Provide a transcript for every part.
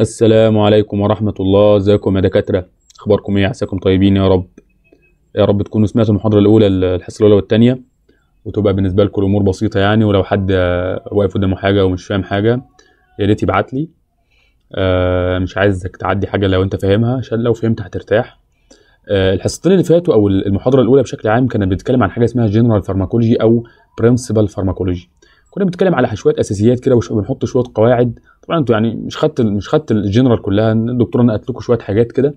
السلام عليكم ورحمة الله ازيكم يا دكاترة اخباركم ايه عساكم طيبين يا رب يا رب تكونوا سمعتوا المحاضرة الاولى الحصة الاولى والتانية وتبقى بالنسبة لكم الامور بسيطة يعني ولو حد واقف قدامه حاجة ومش فاهم حاجة يا ريت يبعت لي آه مش عايزك تعدي حاجة لو انت فاهمها عشان لو فهمت هترتاح آه الحصتين اللي فاتوا او المحاضرة الاولى بشكل عام كانت بتتكلم عن حاجة اسمها جنرال فارماكولوجي او برنسبل فارماكولوجي كنا بنتكلم على شويه اساسيات كده وبنحط شويه قواعد طبعا انتوا يعني مش خدت مش خدت الجنرال كلها الدكتوره نقلت لكم شويه حاجات كده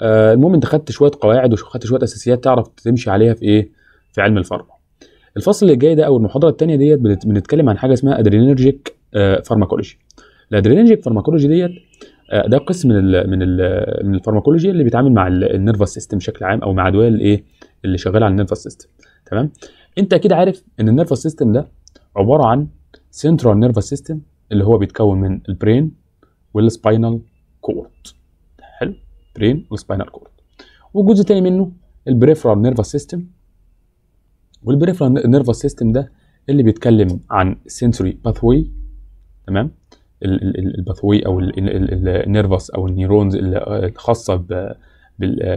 آه، المهم انت خدت شويه قواعد وخدت شويه اساسيات تعرف تمشي عليها في ايه في علم الفرق الفصل اللي جاي ده او المحاضره الثانيه ديت بنتكلم عن حاجه اسمها ادرينرجيك فارماكولوجي الادرينرجيك فارماكولوجي ديت آه، ده قسم من الـ من الـ من الفارماكولوجي اللي بيتعامل مع النيرفس سيستم بشكل عام او مع ادويه الايه اللي شغاله على النيرفس سيستم تمام انت اكيد عارف ان النيرفس سيستم ده عباره عن سنترال نيرفس سيستم اللي هو بيتكون من البرين والسباينال كورد حلو برين والسباينال كورد والجزء الثاني منه البريفرال نيرفس سيستم والبريفرال نيرفس سيستم ده اللي بيتكلم عن سنسوري باثوي تمام الباثوي او النيرفس او النيرونز الخاصه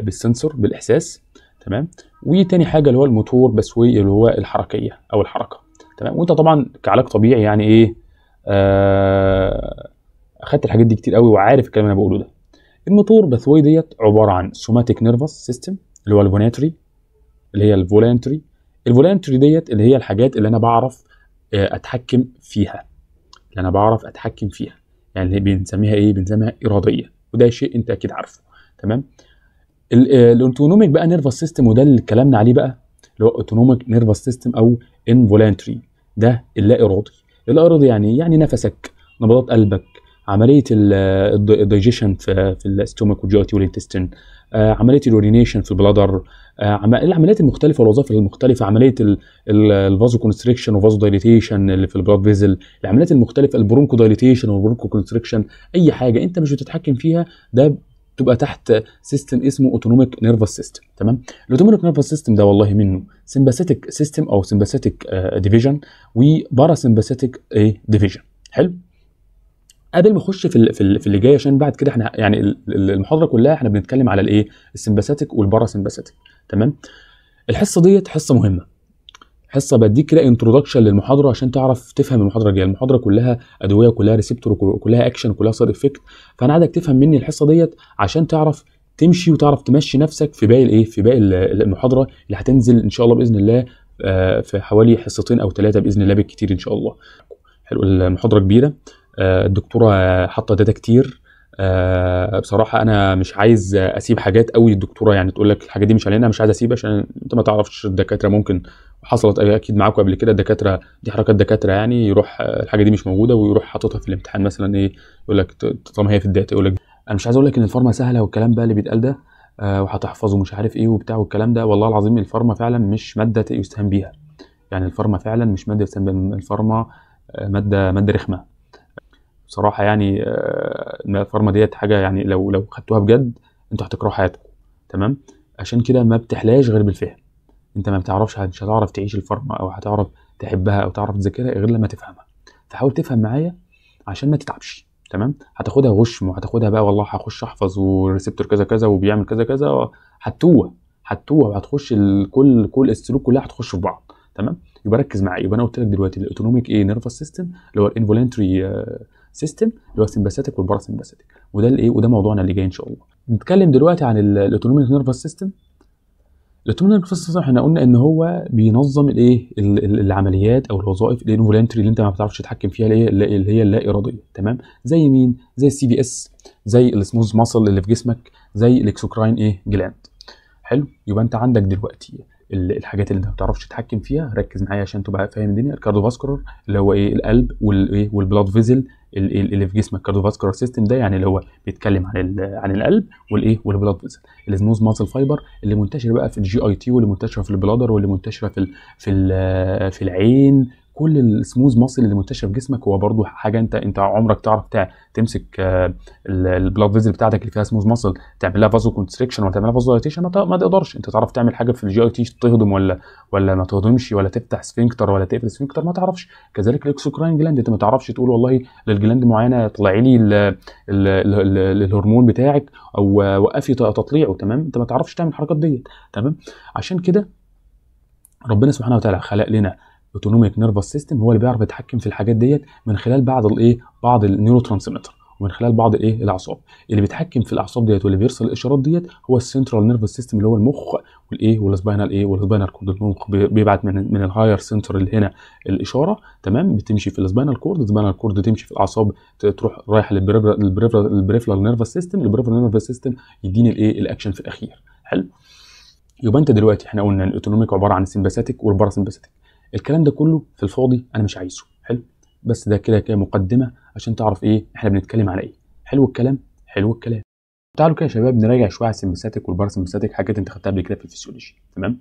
بالسنسور بالاحساس تمام وتاني حاجه اللي هو الموتور باسوي اللي هو الحركيه او الحركه تمام وانت طبعا كعلاج طبيعي يعني ايه آه اخدت الحاجات دي كتير قوي وعارف الكلام اللي انا بقوله ده الموتور باثوي ديت عباره عن سوماتيك نيرفس سيستم اللي هو الفوناتري اللي هي الفولانتري الفولانتري ديت اللي هي الحاجات اللي انا بعرف آه، اتحكم فيها اللي انا بعرف اتحكم فيها يعني اللي بنسميها ايه بنسميها اراديه وده شيء انت اكيد عارفه تمام آه، الاوتونوميك بقى نيرفس سيستم وده اللي اتكلمنا عليه بقى اللي هو اوتونوميك نيرفس سيستم او involuntary ده اللا ارادي اللا ارادي يعني يعني نفسك نبضات قلبك عمليه الدايجيشن في في الاستومك والجواتي والانتستين آه، عمليه الورينيشن في البلادر آه، العمليات المختلفه والوظائف المختلفه عمليه الفازو كونستريكشن وفازو دايليتيشن اللي في البلاد فيزل العمليات المختلفه البرونكو دايليتيشن والبرونكو كونستريكشن اي حاجه انت مش بتتحكم فيها ده تبقى تحت سيستم اسمه اوتونوميك نيرفس سيستم تمام الاوتونوميك نيرفس سيستم ده والله منه سمباثيتك سيستم او سمباثيتك آه، ديفيجن وبارا سمباثيتك ايه ديفيجن حلو قبل ما اخش في في اللي جاي عشان بعد كده احنا يعني المحاضره كلها احنا بنتكلم على الايه السمباثيتك والبارا سمباثيتك تمام الحصه ديت حصه مهمه حصه بديك كده انترودكشن للمحاضره عشان تعرف تفهم المحاضره الجايه المحاضره كلها ادويه كلها ريسبتور كلها اكشن كلها سايد افكت فانا عايزك تفهم مني الحصه ديت عشان تعرف تمشي وتعرف تمشي نفسك في باقي الايه في باقي المحاضره اللي هتنزل ان شاء الله باذن الله آه، في حوالي حصتين او ثلاثه باذن الله بالكثير ان شاء الله حلو المحاضره كبيره آه، الدكتوره حاطه داتا كتير آه بصراحه انا مش عايز اسيب حاجات قوي الدكتوره يعني تقول لك الحاجه دي مش علينا انا مش عايز اسيبها عشان انت ما تعرفش الدكاتره ممكن حصلت اكيد معاكم قبل كده الدكاتره دي حركات دكاتره يعني يروح الحاجه دي مش موجوده ويروح حاططها في الامتحان مثلا ايه يقول لك طالما هي في الداتا يقول لك انا مش عايز اقول لك ان الفارما سهله والكلام بقى اللي بيتقال ده آه وهتحفظه مش عارف ايه وبتاع والكلام ده والله العظيم الفارما فعلا مش ماده يستهان بيها يعني الفارما فعلا مش ماده يستهان بيها الفارما آه، ماده ماده رخمه بصراحه يعني آه، الفارما ديت حاجه يعني لو لو خدتوها بجد انتوا هتكرهوا حياتكم تمام عشان كده ما بتحلاش غير بالفهم انت ما بتعرفش مش هتعرف تعيش الفارما او هتعرف تحبها او تعرف تذاكرها غير لما تفهمها فحاول تفهم معايا عشان ما تتعبش تمام هتاخدها غشم وهتاخدها بقى والله هخش احفظ والريسبتور كذا كذا وبيعمل كذا كذا هتوه هتوه وهتخش كل كل السلوك كلها هتخش في بعض تمام يبقى ركز معايا يبقى انا قلت لك دلوقتي الاوتونوميك ايه نيرفس سيستم اللي هو الانفولنتري سيستم اللي هو السمباثيتك والباراسمباثيتك وده الايه وده موضوعنا اللي جاي ان شاء الله نتكلم دلوقتي عن الاوتونوميك نيرفس سيستم الاوتونوميك نيرفس سيستم احنا قلنا ان هو بينظم الايه العمليات او الوظائف الانفولنتري اللي انت ما بتعرفش تتحكم فيها اللي هي اللا اراديه تمام زي مين زي السي بي اس زي السموز ماسل اللي في جسمك زي الاكسوكراين ايه جلاند حلو يبقى انت عندك دلوقتي الحاجات اللي انت ما بتعرفش تتحكم فيها ركز معايا عشان تبقى فاهم الدنيا الكاردو الكارديوفاسكولار اللي هو ايه القلب والايه والبلاد فيزل اللي في جسمك الكارديوفاسكولار سيستم ده يعني اللي هو بيتكلم عن عن القلب والايه والبلاد فيزل الاسموز ماسل فايبر اللي منتشر بقى في الجي اي تي واللي منتشره في البلادر واللي منتشره في في في العين كل السموز ماسل اللي منتشر في جسمك هو برضو حاجه انت انت عمرك تعرف تع... تمسك آه، البلاد فيزل بتاعتك اللي فيها سموز ماسل تعمل لها فازو كونستريكشن ولا تعمل لها فازو دايليتيشن ما تقدرش انت تعرف تعمل حاجه في الجي اي تي تهضم ولا ولا ما تهضمش ولا تفتح سفنكتر ولا تقفل سفنكتر ما تعرفش كذلك الاكسوكراين جلاند انت ما تعرفش تقول والله للجلاند معينه طلعي لي ال... ال... ال... الهرمون بتاعك او وقفي تطليعه تمام انت ما تعرفش تعمل الحركات ديت تمام عشان كده ربنا سبحانه وتعالى خلق لنا الاوتونوميك نيرفس سيستم هو اللي بيعرف يتحكم في الحاجات ديت من خلال بعض الايه بعض النيورو ترانسميتر ومن خلال بعض الايه الاعصاب اللي بيتحكم في الاعصاب ديت واللي بيرسل الاشارات ديت هو السنترال نيرفس سيستم اللي هو المخ والايه والسباينال ايه والسباينال كورد المخ بيبعت من من الهاير سنتر اللي هنا الاشاره تمام بتمشي في السباينال كورد السباينال كورد تمشي في الاعصاب تروح رايحه للبريفرال نيرفس سيستم البريفرال نيرفس سيستم يديني الايه الاكشن في الاخير حلو يبقى انت دلوقتي احنا قلنا الاوتونوميك عباره عن السمباثيك والباراسمباثيك الكلام ده كله في الفاضي انا مش عايزه حلو بس ده كده كده مقدمه عشان تعرف ايه احنا بنتكلم على ايه حلو الكلام حلو الكلام تعالوا كده يا شباب نراجع شويه على السمساتك والبارسمساتك حاجات انت خدتها قبل كده في الفسيولوجي تمام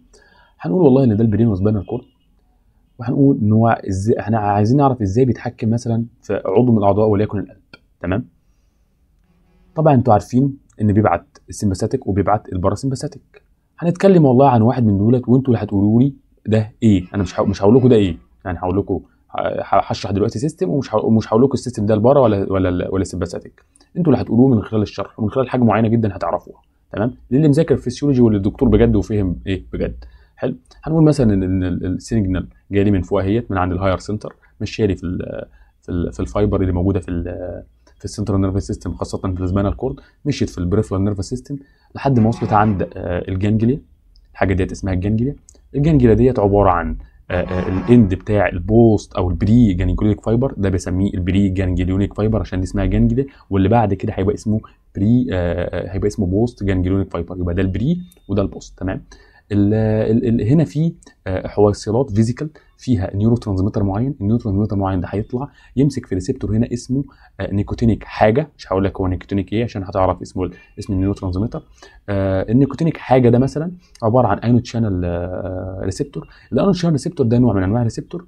هنقول والله ان ده البرين وسبانر كورد وهنقول ان هو ازاي احنا عايزين نعرف ازاي بيتحكم مثلا في عضو من الاعضاء وليكن القلب تمام طبعا انتوا عارفين ان بيبعت السمباساتيك وبيبعت الباراسمباساتيك هنتكلم والله عن واحد من دولت وانتوا اللي هتقولوا لي ده ايه انا مش مش هقول لكم ده ايه يعني هقول لكم هشرح دلوقتي سيستم ومش ومش هقول لكم السيستم ده لبره ولا ولا ولا سيباساتيك انتوا اللي هتقولوه من خلال الشرح ومن خلال حاجه معينه جدا هتعرفوها تمام للي مذاكر فيسيولوجي واللي الدكتور بجد وفهم ايه بجد حلو هنقول مثلا ان السيجنال جاي لي من فوق اهيت من عند الهاير سنتر مش لي في في, في الفايبر اللي موجوده في الـ في السنترال نيرفس سيستم خاصه في السبانال كورد مشيت في البريفرال نيرفس سيستم لحد ما وصلت عند آه، الجانجليا الحاجه ديت اسمها الجانجليا الجنجلة ديت عبارة عن آه، آه، الاند بتاع البوست او البري جانجليونيك فايبر ده بسميه البري جانجليونيك فايبر عشان دي اسمها جانجلة واللي بعد كده هيبقى اسمه بري آه، هيبقى اسمه بوست جانجليونيك فايبر يبقى ده البري وده البوست تمام الـ الـ الـ هنا في حواصلات فيزيكال فيها نيورو ترانزميتر معين النيورو ترانزميتر معين ده هيطلع يمسك في ريسبتور هنا اسمه آه، نيكوتينيك حاجه مش هقول لك هو نيكوتينيك ايه عشان هتعرف اسمه اسم النيورو ترانزميتر آه، النيكوتينيك حاجه ده مثلا عباره عن انو تشانل آه، ريسبتور الانو تشانل ريسبتور ده نوع من انواع الريسبتور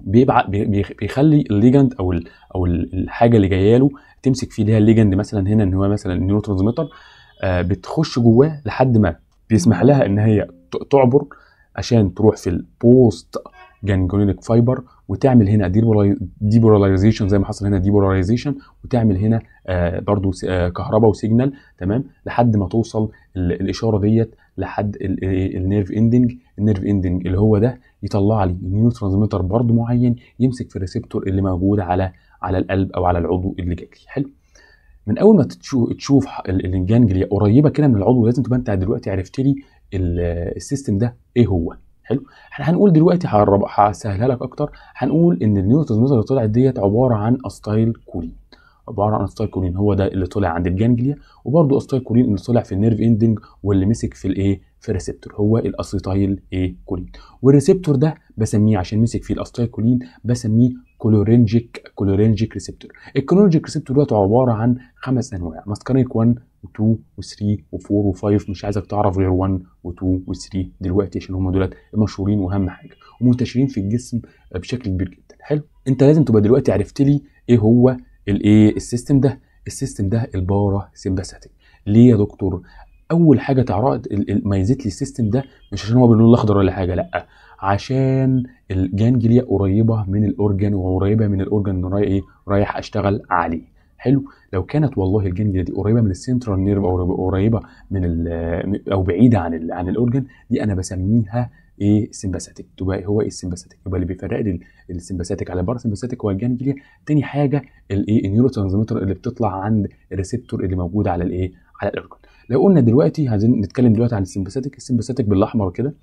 بيبعت بيخلي الليجند او او الحاجه اللي جايه له تمسك فيه ليها الليجند مثلا هنا ان هو مثلا النيورو ترانزميتر بتخش جواه لحد ما بيسمح لها ان هي تعبر عشان تروح في البوست جانجونيك فايبر وتعمل هنا ديبولايزيشن زي ما حصل هنا ديبولايزيشن وتعمل هنا آه، برضو آه، كهرباء وسيجنال تمام لحد ما توصل الاشاره ديت لحد النيرف اندنج النيرف اندنج اللي هو ده يطلع لي نيو ترانسميتر برضو معين يمسك في الريسبتور اللي موجود على على القلب او على العضو اللي جاي حلو من اول ما تشوف تشوف الجانجليا قريبه كده من العضو لازم تبقى انت دلوقتي عرفت لي السيستم ده ايه هو حلو احنا هنقول دلوقتي هسهلها لك اكتر هنقول ان النيو ترانسميتر اللي طلعت ديت عباره عن استايل كولين عباره عن استايل كولين هو ده اللي طلع عند الجانجليا وبرده استايل كولين اللي طلع في النيرف اندنج واللي مسك في الايه في الريسبتور هو الاسيتايل ايه كولين والريسبتور ده بسميه عشان مسك فيه الاستايل كولين بسميه كولورينجيك كولورينجيك ريسبتور الكولورينجيك ريسبتور دوت عباره عن خمس انواع ماسكارينيك 1 و2 و3 و4 و5 مش عايزك تعرف غير 1 و2 و3 دلوقتي عشان هم دولت المشهورين واهم حاجه ومنتشرين في الجسم بشكل كبير جدا حلو انت لازم تبقى دلوقتي عرفت لي ايه هو الايه السيستم ده السيستم ده البارا سيمباثيك ليه يا دكتور اول حاجه تعرض ميزت لي السيستم ده مش عشان هو باللون الاخضر ولا حاجه لا عشان الجانجليا قريبه من الاورجن وقريبه من الاورجن اللي رايح ايه رايح اشتغل عليه حلو لو كانت والله الجانجليا دي قريبه من السنترال نيرف او قريبه من او بعيده عن الـ عن الاورجن دي انا بسميها ايه سمباثيك تبقى إيه؟ هو ايه السمباثيك يبقى اللي بيفرق لي السمباثيك على الباراسمباثيك هو الجانجليا تاني حاجه الايه النيوروترانسميتر اللي بتطلع عند الريسبتور اللي موجود على الايه على الاورجن لو قلنا دلوقتي عايزين نتكلم دلوقتي عن السمباثيك السمباثيك بالاحمر كده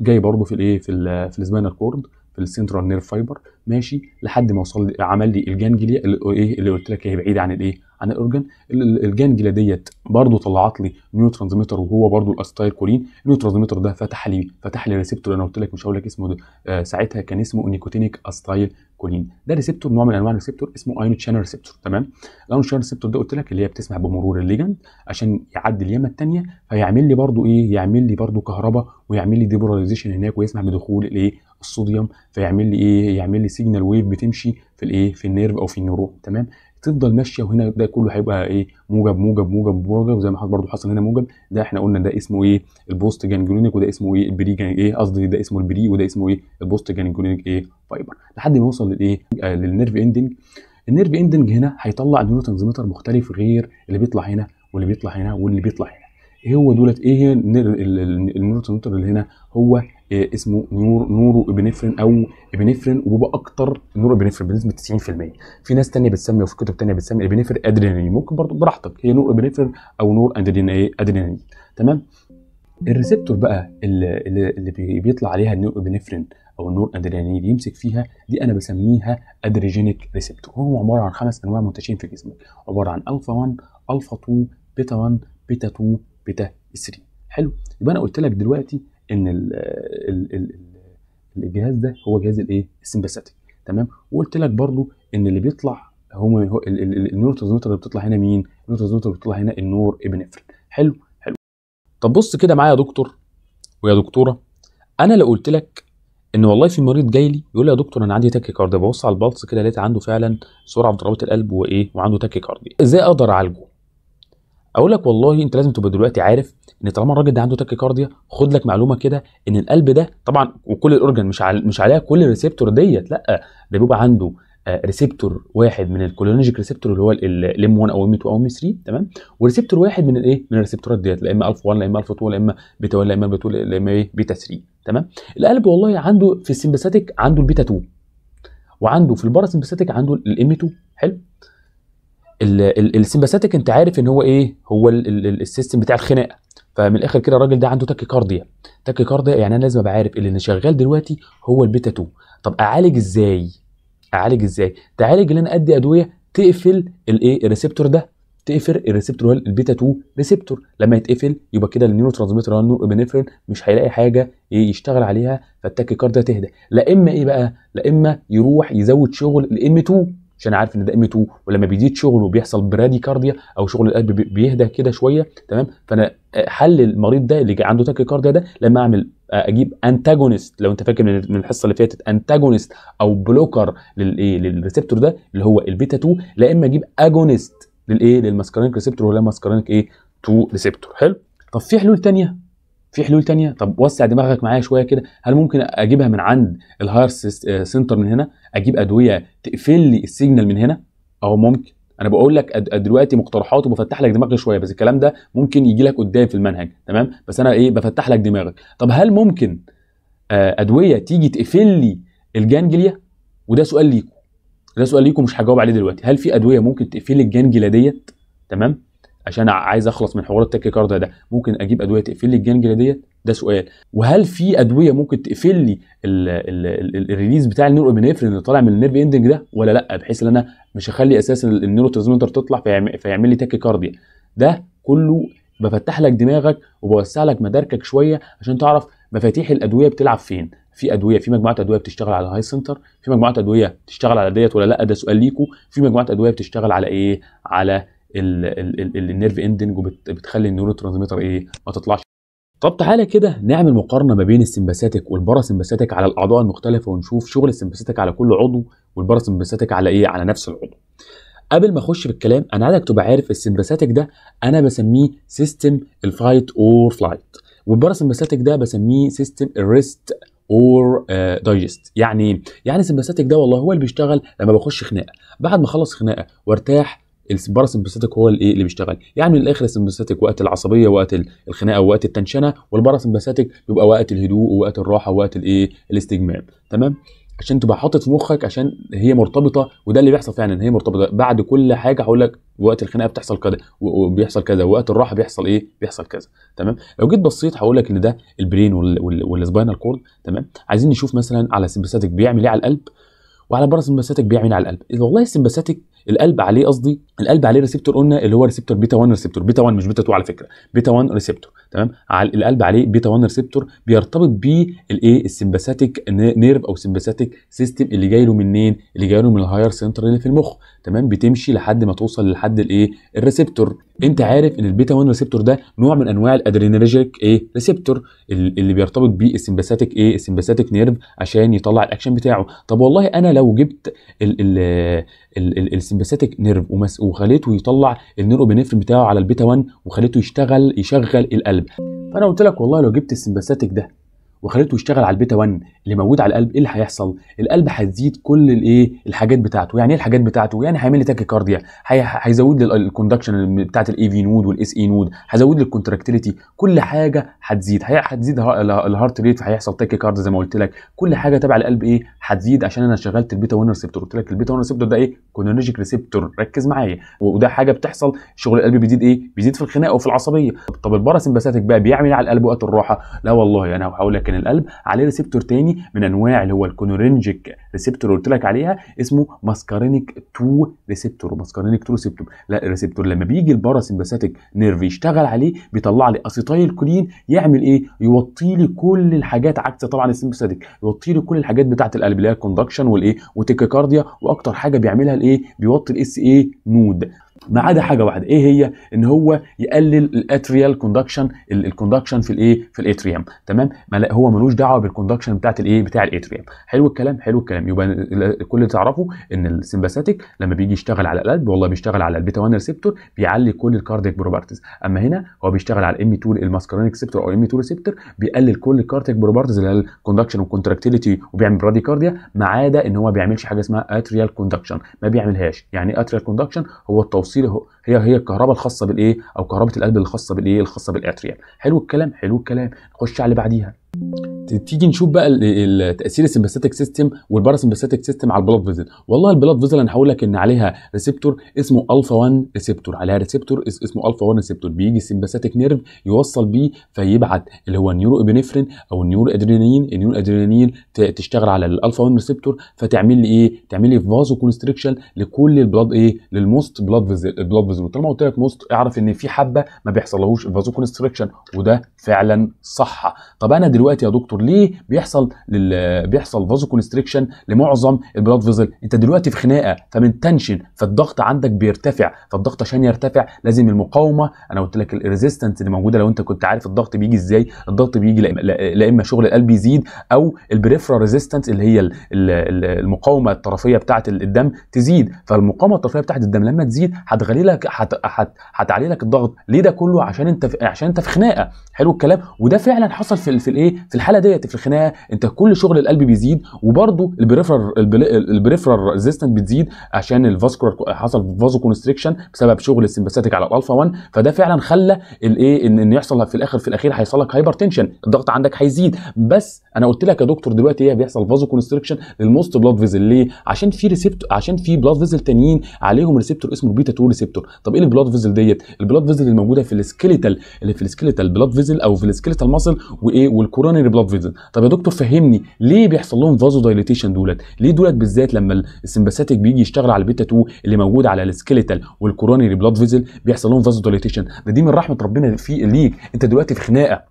جاي برضه في الايه في في السبينال كورد في السنترال نيرف فايبر ماشي لحد ما وصل لي عمل لي الجانجليا ايه اللي قلت لك هي بعيده عن الايه عن الاورجن الجانجليا ديت برضه طلعت لي نيو ترانزميتر وهو برضه الاستايل كولين النيو ترانزميتر ده فتح لي فتح لي ريسبتور انا قلت لك مش هقول لك اسمه ده آه ساعتها كان اسمه نيكوتينيك استايل كولين ده ريسبتور نوع من انواع الريسبتور اسمه ايون شانل ريسبتور تمام الايون شانل ريسبتور ده قلت لك اللي هي بتسمح بمرور الليجند عشان يعدي اليمه الثانيه فيعمل لي برده ايه يعمل لي برده كهرباء ويعمل لي ديبولاريزيشن هناك ويسمح بدخول الايه الصوديوم فيعمل لي ايه يعمل لي سيجنال ويف بتمشي في الايه في النيرف او في النورو تمام تفضل ماشيه وهنا ده كله هيبقى ايه موجب موجب موجب موجب زي ما حضرتك برضه حصل هنا موجب ده احنا قلنا ده اسمه ايه البوست جانجلونيك وده اسمه ايه البري ايه قصدي ده اسمه البري وده اسمه ايه البوست جانجلونيك ايه فايبر لحد ما نوصل للايه آه، للنيرف اندنج النيرف اندنج هنا هيطلع نيورو ترانزميتر مختلف غير اللي بيطلع هنا واللي بيطلع هنا واللي بيطلع هنا إيه هو دولت ايه هي النيورو ترانزميتر اللي هنا هو إيه، اسمه نور نورو ابنفرين او ابنفرين وبيبقى اكتر نور ابنفرين بنسبه 90% في ناس ثانيه بتسمي وفي كتب ثانيه بتسمي ابنفرين ادرينالين ممكن برضه براحتك هي نور ابنفرين او نور ادرينالين تمام الريسبتور بقى اللي, بيطلع عليها النور ابنفرين او النور ادرينالين يمسك فيها دي انا بسميها ادريجينيك ريسبتور هو عباره عن خمس انواع منتشرين في جسمك عباره عن الفا 1 الفا 2 بيتا 1 بيتا 2 بيتا 3 حلو يبقى انا قلت لك دلوقتي ان ال ال ال الجهاز ده هو جهاز الايه السمباثيك تمام وقلت لك برضو ان اللي بيطلع هم هو النيوروترانسميتر اللي بتطلع هنا مين النيوروترانسميتر اللي بتطلع هنا النور ابنفرين حلو حلو طب بص كده معايا يا دكتور ويا دكتوره انا لو قلت لك ان والله في مريض جاي لي يقول لي يا دكتور انا عندي تاكي كارديا ببص على البلس كده لقيت عنده فعلا سرعه في ضربات القلب وايه وعنده تاكي كارديا ازاي اقدر اعالجه اقول لك والله انت لازم تبقى دلوقتي عارف ان طالما الراجل ده عنده كارديا خد لك معلومه كده ان القلب ده طبعا وكل الاورجن مش عل... مش عليها كل الريسبتور ديت لا ده بيبقى عنده ريسبتور آه، واحد من الكولينرجيك ريسبتور اللي هو الام 1 او ام 2 او ام 3 تمام وريسبتور واحد من الايه من الريسبتورات ديت لا اما الف 1 لا اما الف 2 لا اما بيتا 1 لا اما بيتا 2 لا اما ايه بيتا 3 تمام القلب والله عنده في السمباثيك عنده البيتا 2 وعنده في البارا سمباثيك عنده الام 2 حلو السمباثيك انت عارف ان هو ايه هو السيستم بتاع الخناقه فمن الاخر كده الراجل ده عنده تاكي كارديا تاكي كارديا يعني انا لازم ابقى عارف اللي شغال دلوقتي هو البيتا 2 طب اعالج ازاي اعالج ازاي تعالج ان انا ادي ادويه تقفل الايه الريسبتور ده تقفل الريسبتور البيتا 2 ريسبتور لما يتقفل يبقى كده النيورو ترانسميتر النورابينفرين مش هيلاقي حاجه ايه يشتغل عليها فالتاكي كارديا تهدى لا اما ايه بقى لا اما يروح يزود شغل الام 2 عشان عارف ان ده ام 2 ولما بيزيد شغل وبيحصل براديكارديا او شغل القلب بيهدى كده شويه تمام فانا حل المريض ده اللي عنده كارديا ده لما اعمل آه، اجيب انتاجونست لو انت فاكر من الحصه اللي فاتت انتاجونست او بلوكر للايه للريسبتور ده اللي هو البيتا 2 لا اما اجيب اجونست للايه للماسكارينك ريسبتور ولا ماسكارينك ايه 2 ريسبتور حلو طب في حلول ثانيه في حلول تانية طب وسع دماغك معايا شويه كده هل ممكن اجيبها من عند الهاير آه، سنتر من هنا اجيب ادويه تقفل لي السيجنال من هنا او ممكن انا بقول لك آه، دلوقتي مقترحات وبفتح لك دماغك شويه بس الكلام ده ممكن يجي لك قدام في المنهج تمام بس انا ايه بفتح لك دماغك طب هل ممكن آه، ادويه تيجي تقفل لي الجانجليا وده سؤال ليكم ده سؤال ليكم مش هجاوب عليه دلوقتي هل في ادويه ممكن تقفل الجانجليا ديت تمام عشان عايز اخلص من حوار التكي كاردا ده ممكن اجيب ادويه تقفل لي الجنجلا ديت ده سؤال وهل في ادويه ممكن تقفل لي الريليز بتاع النيرو النيروابينفرين اللي طالع من النيرف اندنج ده ولا لا بحيث ان انا مش هخلي اساسا ترانسميتر تطلع فيعمل, لي لي كارديا يعني. ده كله بفتح لك دماغك وبوسع لك مداركك شويه عشان تعرف مفاتيح الادويه بتلعب فين في ادويه في مجموعه ادويه بتشتغل على هاي سنتر في مجموعه ادويه بتشتغل على ديت ولا لا ده سؤال ليكو في مجموعه ادويه بتشتغل على ايه على النيرف اندنج وبتخلي النيورو ترانسميتر ايه ما تطلعش طب تعالى كده نعمل مقارنه ما بين السمباثيتك والباراسمباثيتك على الاعضاء المختلفه ونشوف شغل السمباثيتك على كل عضو والباراسمباثيتك على ايه على نفس العضو قبل ما اخش في الكلام انا عايزك تبقى عارف السمباثيتك ده انا بسميه سيستم الفايت اور فلايت والباراسمباثيتك ده بسميه سيستم الريست اور دايجست يعني يعني السمباثيتك ده والله هو اللي بيشتغل لما بخش خناقه بعد ما اخلص خناقه وارتاح الباراسمبثيتك هو الايه اللي بيشتغل يعني من الاخر السمبثيتك وقت العصبيه وقت الخناقه ووقت التنشنه والباراسمبثيتك بيبقى وقت الهدوء ووقت الراحه ووقت الايه الاستجمام تمام عشان تبقى حاطط في مخك عشان هي مرتبطه وده اللي بيحصل فعلا هي مرتبطه بعد كل حاجه هقول لك وقت الخناقه بتحصل كده وبيحصل كذا وقت الراحه بيحصل ايه بيحصل كذا تمام لو جيت بصيت هقول لك ان ده البرين والسباينال كورد تمام عايزين نشوف مثلا على السمبثيتك بيعمل ايه على القلب وعلى باراسمباثيتك بيعمل على القلب والله السمباثيتك القلب عليه قصدي القلب عليه ريسبتور قلنا اللي هو ريسبتور بيتا 1 ريسبتور بيتا 1 مش بيتا 2 على فكره بيتا 1 ريسبتور تمام على القلب عليه بيتا 1 ريسبتور بيرتبط بيه الايه السمباثيك نيرف او سمباثيك سيستم اللي جاي له منين اللي جاي له من الهاير سنتر اللي في المخ تمام بتمشي لحد ما توصل لحد الايه الريسبتور انت عارف ان البيتا 1 ريسبتور ده نوع من انواع الادرينرجيك ايه ريسبتور اللي بيرتبط بيه السمباثيك ايه السمباثيك نيرف عشان يطلع الاكشن بتاعه طب والله انا لو جبت السمباثيك نيرف وخليته يطلع النيرو بنفر بتاعه على البيتا 1 وخليته يشتغل يشغل القلب فانا قلت لك والله لو جبت السمباستاتيك ده وخليته يشتغل على البيتا 1 اللي موجود على القلب ايه اللي هيحصل القلب هتزيد كل الايه الحاجات بتاعته يعني ايه الحاجات بتاعته يعني هيعمل لي تاكي كارديا، هيزود لي الكوندكشن بتاعه الاي في نود والاس اي نود هيزود لي الكونتراكتيليتي كل حاجه هتزيد هتزيد الهارت ريت هيحصل كارديا زي ما قلت لك كل حاجه تبع القلب ايه هتزيد عشان انا شغلت البيتا 1 ريسبتور قلت لك البيتا 1 ريسبتور ده ايه كونرجيك ريسبتور ركز معايا وده حاجه بتحصل شغل القلب بيزيد ايه بيزيد في الخناقه وفي العصبيه طب الباراسمباثيك بقى بيعمل إيه على القلب وقت الراحه لا والله انا هقول لك ان القلب عليه ريسبتور تاني من انواع اللي هو الكونورينجيك ريسبتور اللي قلت لك عليها اسمه ماسكارينيك 2 ريسبتور ماسكارينيك 2 ريسبتور لا الريسبتور لما بيجي الباراسمباثيك نيرف يشتغل عليه بيطلع لي اسيتايل كولين يعمل ايه يوطي لي كل الحاجات عكس طبعا السمباثيك يوطي لي كل الحاجات بتاعه القلب اللي هي الكوندكشن والايه وتيكيكارديا واكتر حاجه بيعملها الايه بيوطي الاس ايه نود ما عدا حاجه واحده ايه هي ان هو يقلل الاتريال كوندكشن الكوندكشن في الايه في الاتريوم تمام هو ملوش دعوه بالكوندكشن بتاعه الايه بتاع الاتريوم حلو الكلام حلو الكلام يبقى كل اللي تعرفه ان السمباثاتيك لما بيجي يشتغل على القلب والله بيشتغل على البيتا 1 ريسبتور بيعلي كل الكارديك بروبرتيز اما هنا هو بيشتغل على الام 2 الماسكارينيك ريسبتور او الام 2 ريسبتور بيقلل كل الكارديك بروبرتيز اللي هي الكوندكشن والكونتراكتيليتي وبيعمل برادي كارديا ما عدا ان هو ما بيعملش حاجه اسمها اتريال كوندكشن ما بيعملهاش يعني اتريال كوندكشن هو التوصيل التوصيل هي هي الكهرباء الخاصه بالايه او كهرباء القلب الخاصه بالايه الخاصه بالاتريال حلو الكلام حلو الكلام نخش على اللي بعديها تيجي نشوف بقى تاثير السمباستاتيك سيستم والباراسمباثيتك سيستم على البلاد فيزل والله البلاد فيزل انا هقول لك ان عليها ريسبتور اسمه الفا 1 ريسبتور عليها ريسبتور اسمه الفا 1 ريسبتور بيجي السمباثيتك نيرف يوصل بيه فيبعت اللي هو النيورو ابينفرين او النيورو ادرينالين النيورو ادرينالين تشتغل على الالفا 1 ريسبتور فتعمل لي ايه تعمل لي فازو كونستريكشن لكل البلاد ايه للموست بلاد فيزل البلاد فيزل طالما قلت لك موست اعرف ان في حبه ما بيحصلهوش الفازو كونستريكشن وده فعلا صح طب انا دلوقتي دلوقتي يا دكتور ليه بيحصل لل... بيحصل فازو كونستريكشن لمعظم البلاد فيزل انت دلوقتي في خناقه فمن تنشن فالضغط عندك بيرتفع فالضغط عشان يرتفع لازم المقاومه انا قلت لك الريزيستنس اللي موجوده لو انت كنت عارف الضغط بيجي ازاي الضغط بيجي لا لأ... اما شغل القلب يزيد او البريفرال ريزيستنس اللي هي ال... ال... المقاومه الطرفيه بتاعه الدم تزيد فالمقاومه الطرفيه بتاعه الدم لما تزيد هتغلي لك هتعلي لك الضغط ليه ده كله عشان انت عشان انت في خناقه حلو الكلام وده فعلا حصل في في الايه في الحاله ديت في الخناقه انت كل شغل القلب بيزيد وبرده البريفرال البريفرال ريزيستنت بتزيد عشان الفاسكولار حصل فازو كونستريكشن بسبب شغل السمباثيك على الالفا 1 فده فعلا خلى الايه ان, إن يحصل في الاخر في الاخير هيحصل لك هايبر تنشن الضغط عندك هيزيد بس انا قلت لك يا دكتور دلوقتي ايه بيحصل فازو كونستريكشن للموست بلاد فيزل ليه عشان في ريسبت عشان في بلاد فيزل تانيين عليهم ريسبتور اسمه بيتا 2 ريسبتور طب ايه البلاد فيزل ديت البلاد فيزل الموجوده في السكيليتال اللي في السكيليتال بلاد فيزل او في السكيليتال ماسل وايه والكور كورونري بلاد فيزن طب يا دكتور فهمني ليه بيحصل لهم فازو دايليتيشن دولت ليه دولت بالذات لما السمباثاتيك بيجي يشتغل على البيتا 2 اللي موجود على السكيليتال والكورونري بلاد فيزل بيحصل لهم فازو دايليتيشن ده دي من رحمه ربنا في ليك انت دلوقتي في خناقه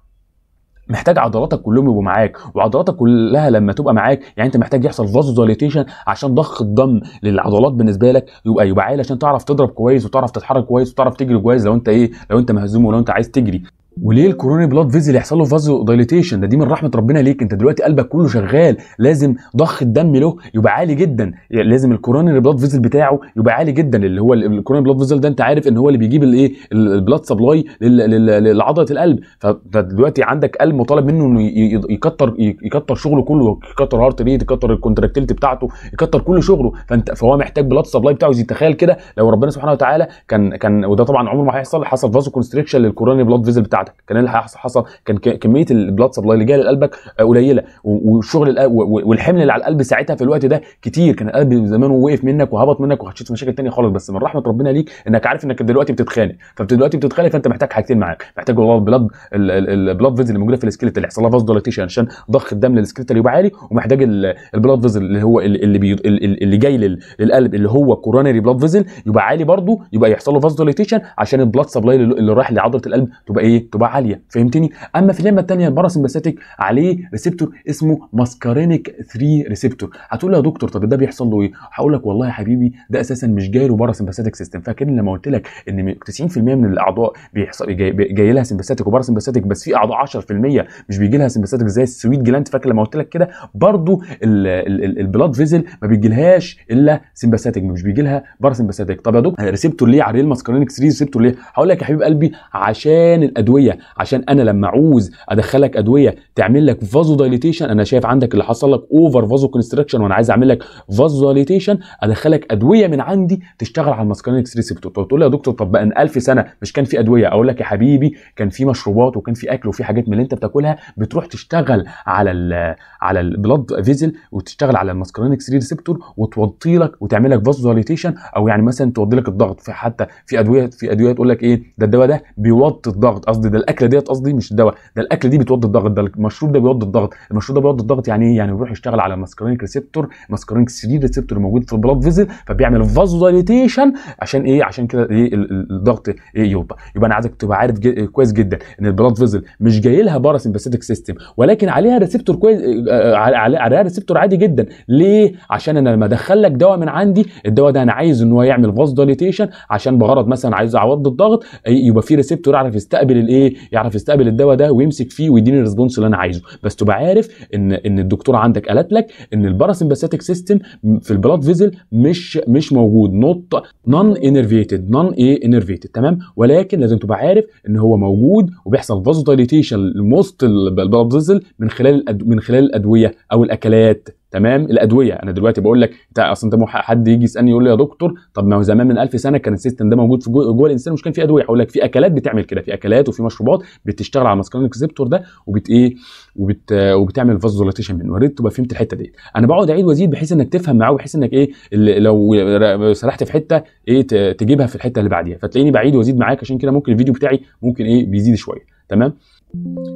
محتاج عضلاتك كلهم يبقوا معاك وعضلاتك كلها لما تبقى معاك يعني انت محتاج يحصل فازو دايليتيشن عشان ضخ الدم للعضلات بالنسبه لك يبقى يبقى عالي عشان تعرف تضرب كويس وتعرف تتحرك كويس وتعرف تجري كويس لو انت ايه لو انت مهزوم ولو انت عايز تجري وليه الكوروني بلاد فيزل يحصل له فازو دايليتيشن ده دي من رحمه ربنا ليك انت دلوقتي قلبك كله شغال لازم ضخ الدم له يبقى عالي جدا يعني لازم الكوروني بلاد فيزل بتاعه يبقى عالي جدا اللي هو الكوروني بلاد فيزل ده انت عارف ان هو اللي بيجيب الايه البلاد سبلاي لعضله القلب فدلوقتي عندك قلب مطالب منه انه يكتر يكتر شغله كله يكتر هارت ريت يكتر الكونتراكتيلتي بتاعته يكتر كل شغله فانت فهو محتاج بلاد سبلاي بتاعه تخيل كده لو ربنا سبحانه وتعالى كان كان وده طبعا عمره ما هيحصل حصل فازو كونستريكشن للكوروني بلاد فيزل بتاعته بتاعتك كان اللي حصل كان كميه البلاد سبلاي اللي جايه لقلبك آه، قليله والشغل والحمل اللي على القلب ساعتها في الوقت ده كتير كان القلب زمان وقف منك وهبط منك وهتشوف مشاكل ثانيه خالص بس من رحمه ربنا ليك انك عارف انك دلوقتي بتتخانق فدلوقتي بتتخانق فانت محتاج حاجتين معاك محتاج والله البلاد البلاد فيز اللي موجوده في السكيلت اللي يحصل لها فاز دايلاتيشن عشان ضخ الدم للسكيلت يبقى عالي ومحتاج البلاد فيز اللي هو اللي بي اللي جاي للقلب اللي هو كورونري بلاد فيزل يبقى عالي برضه يبقى يحصل له فاز دايلاتيشن عشان البلاد سبلاي اللي رايح لعضله القلب تبقى ايه بتبقى عاليه فهمتني اما في اللمه الثانيه الباراسمباثيك عليه ريسبتور اسمه ماسكارينيك 3 ريسبتور هتقول لي يا دكتور طب ده بيحصل له ايه هقول لك والله يا حبيبي ده اساسا مش جاي له باراسمباثيك سيستم فاكر لما قلت لك ان 90% من الاعضاء بيحصل جاي, جاي لها سمباثيك وباراسمباثيك بس في اعضاء 10% مش بيجي لها سمباثيك زي السويت جلاند فاكر لما قلت لك كده برضو البلاد فيزل ما بيجيلهاش الا سمباثيك مش بيجي لها باراسمباثيك طب يا دكتور ريسبتور ليه على الماسكارينيك 3 ريسبتور ليه هقول لك يا حبيب قلبي عشان الادويه ادويه عشان انا لما اعوز ادخلك ادويه تعمل لك فازو دايليتيشن انا شايف عندك اللي حصل لك اوفر فازو كونستركشن وانا عايز اعمل لك فازو دايليتيشن ادخلك ادويه من عندي تشتغل على الماسكانيكس ريسبتور تقول لي يا دكتور طب بقى 1000 سنه مش كان في ادويه اقول لك يا حبيبي كان في مشروبات وكان في اكل وفي حاجات من اللي انت بتاكلها بتروح تشتغل على الـ على البلاد فيزل وتشتغل على الماسكانيكس ريسبتور وتوطي لك وتعمل لك فازو دايليتيشن او يعني مثلا توضي لك الضغط في حتى في ادويه في ادويه تقول لك ايه ده الدواء ده بيوطي الضغط قصدي ده الاكله ديت قصدي مش الدواء ده الاكله دي بتوضي الضغط ده المشروب ده بيوضي الضغط المشروب ده بيوضي الضغط يعني ايه يعني بيروح يشتغل على ماسكارينك ريسبتور ماسكارينك 3 ريسبتور موجود في البلاد فيزل فبيعمل فازوليتيشن عشان ايه عشان كده ايه الضغط ايه يوطى يبقى انا عايزك تبقى عارف جي كويس جدا ان البلاد فيزل مش جاي لها باراسمباثيك سيستم ولكن عليها ريسبتور كويس آه، آه، عليها ريسبتور عادي جدا ليه عشان انا لما ادخل لك دواء من عندي الدواء ده انا عايز ان هو يعمل فازوليتيشن عشان بغرض مثلا عايز اعوض الضغط يبقى في ريسبتور يعرف يستقبل الايه ايه يعرف يستقبل الدواء ده ويمسك فيه ويديني الريسبونس اللي انا عايزه بس تبقى عارف ان ان الدكتور عندك قالت لك ان الباراسمباثيك سيستم في البلاد فيزل مش مش موجود نوت نون انرفيتد نون ايه انرفيتد تمام ولكن لازم تبقى عارف ان هو موجود وبيحصل فازودايليتيشن لموست البلاد فيزل من خلال من خلال الادويه او الاكلات تمام الادويه انا دلوقتي بقول لك انت اصلا انت حد يجي يسالني يقول لي يا دكتور طب ما هو زمان من 1000 سنه كان السيستم ده موجود في جوه, جو الانسان مش كان في ادويه هقول لك في اكلات بتعمل كده في اكلات وفي مشروبات بتشتغل على المسكرين ريسبتور ده وبت ايه وبت وبتعمل فازولاتيشن منه يا ريت تبقى فهمت الحته دي انا بقعد اعيد وازيد بحيث انك تفهم معاه وبحيث انك ايه لو سرحت في حته ايه تجيبها في الحته اللي بعديها فتلاقيني بعيد وازيد معاك عشان كده ممكن الفيديو بتاعي ممكن ايه بيزيد شويه تمام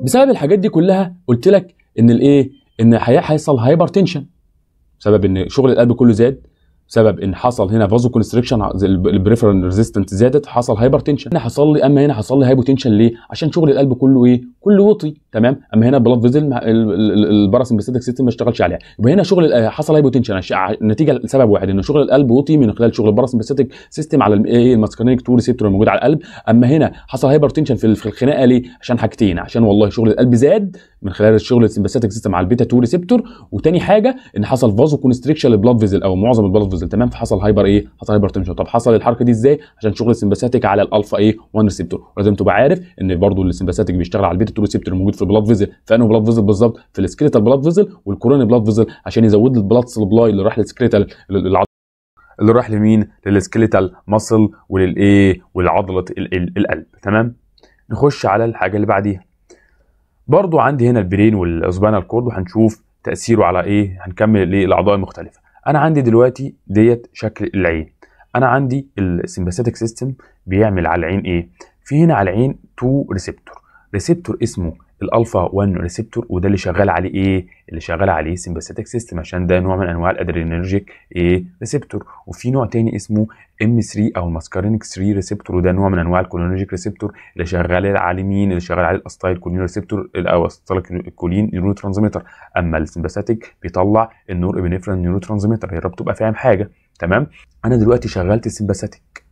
بسبب الحاجات دي كلها قلت لك ان الايه ان هيحصل هايبر تنشن بسبب ان شغل القلب كله زاد بسبب ان حصل هنا فازو كونستريكشن البريفرال ريزيستنت زادت حصل هايبر تنشن هنا حصل لي اما هنا حصل لي هايبو تنشن ليه عشان شغل القلب كله ايه كله وطي تمام اما هنا البلاد فيزل الباراسمبثيتك سيستم ما اشتغلش عليها يبقى هنا شغل آه، حصل هايبو تنشن نتيجه لسبب واحد ان شغل القلب وطي من خلال شغل الباراسمبثيتك سيستم على ايه, إيه؟ الماسكانيك تو ريسبتور الموجود على القلب اما هنا حصل هايبر تنشن في الخناقه ليه عشان حاجتين عشان والله شغل القلب زاد من خلال الشغل السمباثيتك سيستم على البيتا 2 ريسبتور وتاني حاجه ان حصل فازو كونستريكشن للبلاد فيزل او معظم البلاد فيزل تمام فحصل هايبر ايه حصل هايبر تنشن طب حصل الحركه دي ازاي عشان شغل السمباثيتك على الالفا ايه 1 ريسبتور ولازم تبقى عارف ان برضه السمباثيتك بيشتغل على البيتا 2 ريسبتور الموجود في البلاد فيزل في انه بلاد فيزل بالظبط في السكريتال بلاد فيزل والكوروني بلاد فيزل عشان يزود البلاد سبلاي اللي راح للسكريتال اللي راح لمين للسكليتال ماسل وللايه ولعضله القلب تمام نخش على الحاجه اللي بعديها برضو عندي هنا البرين والاسبانال كورد وهنشوف تاثيره على ايه هنكمل الايه الاعضاء المختلفه انا عندي دلوقتي ديت شكل العين انا عندي السمباثيتك سيستم بيعمل على العين ايه في هنا على العين تو ريسبتور ريسبتور اسمه الالفا 1 ريسبتور وده اللي شغال عليه ايه اللي شغال عليه سمباثيتك سيستم عشان ده نوع من انواع الادرينرجيك ايه ريسبتور وفي نوع تاني اسمه ام 3 او الماسكارينك 3 ريسبتور وده نوع من انواع الكولينرجيك ريسبتور اللي شغال على مين اللي شغال عليه الاستايل كولين ريسبتور او الاستايل كولين نيورو ترانزميتر اما السمباثيتك بيطلع النور ابنفرين نيورو ترانزميتر يا رب تبقى فاهم حاجه تمام انا دلوقتي شغلت السمباثيتك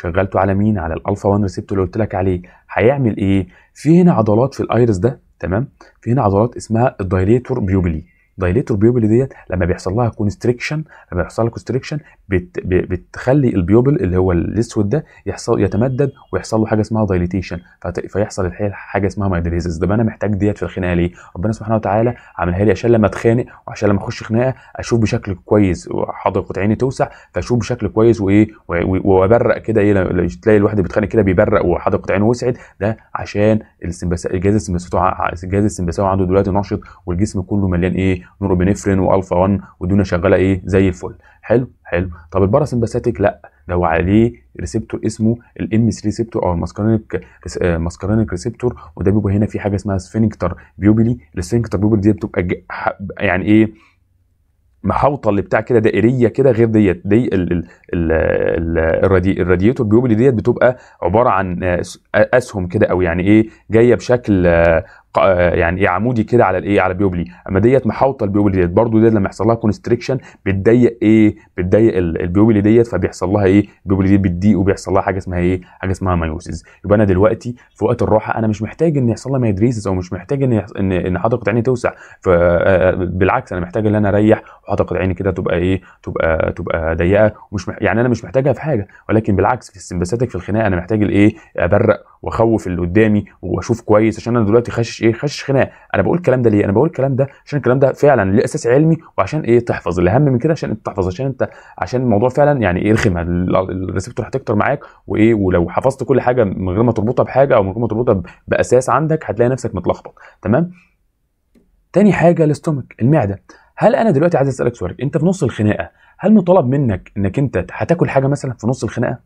شغلته على مين على الالفا 1 ريسبتور اللي قلت لك عليه هيعمل ايه في هنا عضلات في الايرس ده تمام في هنا عضلات اسمها الدايليتور بيوبلي دايليتور بيوبل ديت لما بيحصل لها كونستريكشن لما بيحصل لها كونستريكشن بت بتخلي البيوبل اللي هو الاسود ده يحصل يتمدد ويحصل له حاجه اسمها دايليتيشن فيحصل حاجه اسمها مايدريزز ده انا محتاج ديت في الخناقه ليه؟ ربنا سبحانه وتعالى عملها لي عشان لما اتخانق وعشان لما اخش خناقه اشوف بشكل كويس وحدقه عيني توسع فاشوف بشكل كويس وايه وابرق كده ايه تلاقي الواحد بيتخانق كده بيبرق وحدقه عينه وسعت ده عشان الجهاز السمبثاوي الجهاز السمبثاوي عنده دلوقتي نشط والجسم كله مليان ايه نوربينفرين والفا 1 ودونا شغاله ايه زي الفل حلو حلو طب الباراسمباثيك لا ده هو عليه ريسبتور اسمه الام 3 ريسبتور او الماسكارينيك ماسكارينيك ريسبتور وده بيبقى هنا في حاجه اسمها سفينكتر بيوبلي السفينكتر بيوبلي دي بتبقى يعني ايه محوطه اللي بتاع كده دائريه كده غير ديت دي ال ال ال الرادي الراديتور بيوبلي ديت بتبقى عباره عن آه، اسهم كده او يعني ايه جايه بشكل آه، يعني ايه عمودي كده على الايه على بيوبلي اما ديت محاوطه البيوبلي ديت برده ديت لما يحصل لها كونستريكشن بتضيق ايه بتضيق البيوبلي ديت فبيحصل لها ايه البيوبلي ديت بتضيق وبيحصل لها حاجه اسمها ايه حاجه اسمها مايوسيس يبقى انا دلوقتي في وقت الراحه انا مش محتاج ان يحصل لها ميدريسيس او مش محتاج ان ان ان حدقه عيني توسع آه، آه، بالعكس انا محتاج ان انا اريح وحدقه عيني كده تبقى ايه تبقى تبقى ضيقه ومش مح... يعني انا مش محتاجها في حاجه ولكن بالعكس في السمباثيك في الخناقه انا محتاج الايه ابرق واخوف اللي قدامي واشوف كويس عشان انا دلوقتي خاشش يخش ايه يخش خناقه انا بقول الكلام ده ليه انا بقول الكلام ده عشان الكلام ده فعلا ليه اساس علمي وعشان ايه تحفظ الاهم من كده عشان انت تحفظ عشان انت عشان الموضوع فعلا يعني ايه رخم الريسبتور هتكتر معاك وايه ولو حفظت كل حاجه من غير ما تربطها بحاجه او من غير ما تربطها باساس عندك هتلاقي نفسك متلخبط تمام تاني حاجه الاستومك المعده هل انا دلوقتي عايز اسالك سؤال انت في نص الخناقه هل مطالب منك انك انت هتاكل حاجه مثلا في نص الخناقه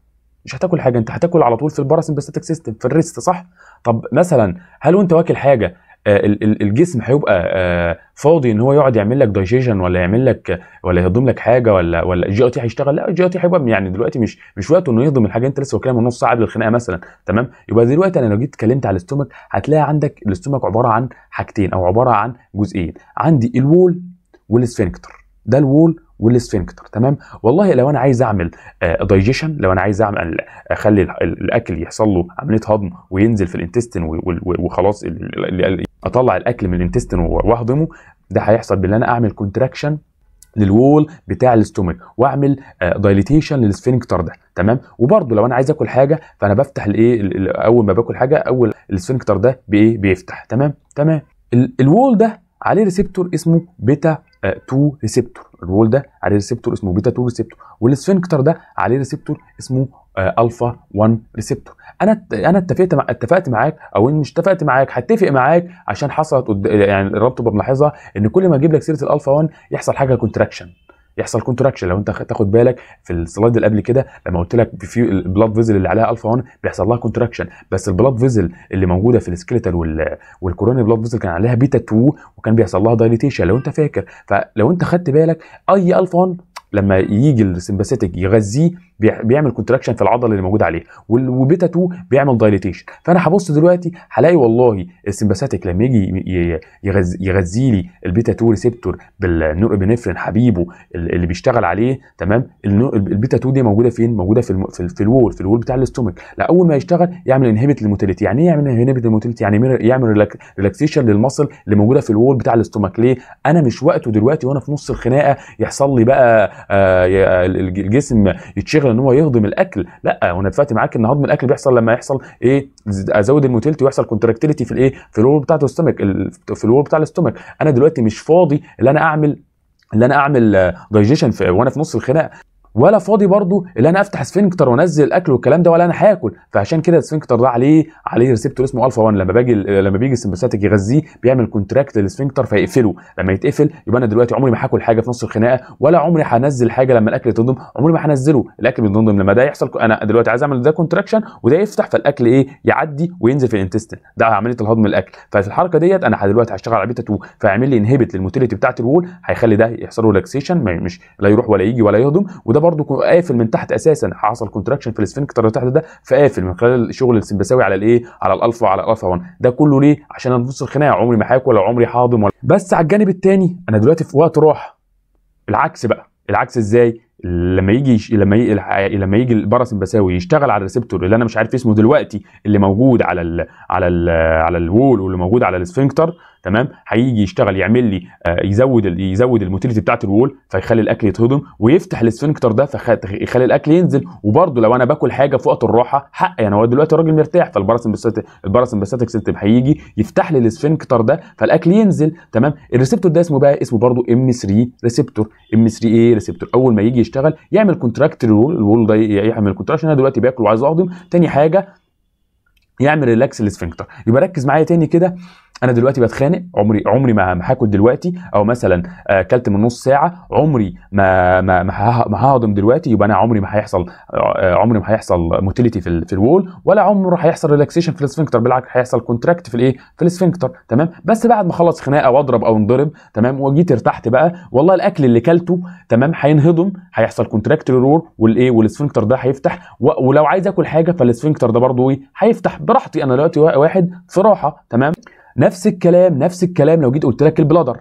مش هتاكل حاجه انت هتاكل على طول في الباراسمباثيك سيستم في الريست صح طب مثلا هل وانت واكل حاجه آه، الجسم هيبقى آه، فاضي ان هو يقعد يعمل لك دايجيشن ولا يعمل لك ولا يهضم لك حاجه ولا ولا الجي تي هيشتغل لا الجي تي هيبقى يعني دلوقتي مش مش وقته انه يهضم الحاجه انت لسه واكلها من نص ساعه قبل الخناقه مثلا تمام يبقى دلوقتي انا لو جيت اتكلمت على الاستومك هتلاقي عندك الاستومك عباره عن حاجتين او عباره عن جزئين عندي الوول والسفنكتر ده الوول والسفنكتر تمام والله لو انا عايز اعمل دايجيشن آه، لو انا عايز اعمل آه، اخلي الاكل يحصل له عمليه هضم وينزل في الانتستين وخلاص اطلع الاكل من الانتستين واهضمه ده هيحصل بان انا اعمل كونتراكشن للوول بتاع الاستومك واعمل دايليتيشن آه، للسفنكتر ده تمام وبرده لو انا عايز اكل حاجه فانا بفتح الايه اول ما باكل حاجه اول السفنكتر ده بايه بيفتح تمام تمام الوول ده عليه ريسبتور اسمه بيتا 2 آه، ريسبتور الرول ده عليه ريسبتور اسمه بيتا 2 ريسبتور والسفنكتر ده عليه ريسبتور اسمه آه، الفا 1 ريسبتور انا انا اتفقت مع اتفقت معاك او ان مش اتفقت معاك هتفق معاك عشان حصلت يعني الرابطه بملاحظها ان كل ما اجيب لك سيره الالفا 1 يحصل حاجه كونتراكشن يحصل كونتراكشن لو انت تاخد بالك في السلايد اللي قبل كده لما قلت لك في البلاد فيزل اللي عليها الفا 1 بيحصل لها كونتراكشن بس البلاد فيزل اللي موجوده في السكيلتال والكوروني بلاد فيزل كان عليها بيتا 2 وكان بيحصل لها دايليتيشن لو انت فاكر فلو انت خدت بالك اي الفا 1 لما يجي السمباثيتك يغذيه بيعمل كونتراكشن في العضله اللي موجوده عليه وبيتا 2 بيعمل دايليتيشن فانا هبص دلوقتي هلاقي والله السمباثاتيك لما يجي يغذي لي البيتا 2 ريسبتور بالنورابينفرين حبيبه اللي بيشتغل عليه تمام البيتا 2 دي موجوده فين موجوده في الم... في الوول في الوول بتاع الاستومك لا اول ما يشتغل يعمل انهبيت للموتيليتي يعني ايه يعمل انهبيت للموتيليتي يعني يعمل ريلاكسيشن للمصل اللي موجوده في الوول بتاع الاستومك ليه انا مش وقته دلوقتي وانا في نص الخناقه يحصل لي بقى آه الجسم يتشغل غير ان هو يهضم الاكل لا وانا اتفقت معاك ان هضم الاكل بيحصل لما يحصل ايه ازود الموتيلتي ويحصل كونتراكتيليتي في الايه في الوول بتاعه الاستومك في الوول بتاع الاستومك انا دلوقتي مش فاضي ان انا اعمل ان انا اعمل دايجيشن وانا في نص الخناقه ولا فاضي برضو اللي انا افتح سفنكتر وانزل الاكل والكلام ده ولا انا هاكل فعشان كده السفنكتر ده عليه عليه ريسبتور اسمه الفا 1 لما باجي لما بيجي السمباثيك يغذيه بيعمل كونتراكت للسفنكتر فيقفله لما يتقفل يبقى انا دلوقتي عمري ما هاكل حاجه في نص الخناقه ولا عمري هنزل حاجه لما الاكل يتنضم عمري ما هنزله الاكل بينضم لما ده يحصل انا دلوقتي عايز اعمل ده كونتراكشن وده يفتح فالاكل ايه يعدي وينزل في الانتستين ده عمليه الهضم الاكل ففي الحركه ديت انا دلوقتي هشتغل على بيتا 2 فيعمل لي انهبت للموتيليتي بتاعت الوول هيخلي ده يحصل ريلاكسيشن مش لا يروح ولا يجي ولا يهضم وده برضو قافل من تحت اساسا حصل كونتراكشن في الاسفنكتر اللي تحت ده فقافل من خلال شغل السمبساوي على الايه على الالفا وعلى الالفا 1 ده كله ليه عشان انا في الخناقه عمري ما هاكل ولا عمري حاضم ولا بس على الجانب الثاني انا دلوقتي في وقت راح العكس بقى العكس ازاي لما يجي يش... لما ي... لما يجي الباراسمباساوي يشتغل على الريسبتور اللي انا مش عارف اسمه دلوقتي اللي موجود على ال... على ال... على الوول واللي موجود على الاسفنكتر تمام هيجي يشتغل يعمل لي آه، يزود يزود الموتيليتي بتاعت الوول فيخلي الاكل يتهضم ويفتح الاسفنكتر ده فيخلي الاكل ينزل وبرده لو انا باكل حاجه في وقت الراحه حق يعني هو دلوقتي الراجل مرتاح فالباراسمباثيك الباراسمباثيك سيستم هيجي يفتح لي الاسفنكتر ده فالاكل ينزل تمام الريسبتور ده اسمه بقى اسمه برده ام 3 ريسبتور ام 3 ايه ريسبتور اول ما يجي يشتغل يعمل كونتراكت الوول الوول ده يعمل كونتراكشن انا دلوقتي باكل وعايز اهضم تاني حاجه يعمل ريلاكس الاسفنكتر يبقى ركز معايا تاني كده انا دلوقتي بتخانق عمري عمري ما هاكل دلوقتي او مثلا آه، اكلت من نص ساعه عمري ما ما ما ههضم دلوقتي يبقى انا عمري ما هيحصل آه، عمري ما هيحصل موتيليتي في, في الوول ولا عمره هيحصل ريلاكسيشن في السفنكتر بالعكس هيحصل كونتراكت في الايه في السفنكتر تمام بس بعد ما اخلص خناقه واضرب او انضرب تمام وجيت ارتحت بقى والله الاكل اللي كلته تمام هينهضم هيحصل كونتراكت للرور والايه والسفنكتر ده هيفتح ولو عايز اكل حاجه فالسفنكتر ده برضه ايه هيفتح براحتي انا دلوقتي واحد في راحه تمام نفس الكلام نفس الكلام لو جيت قلت لك البلادر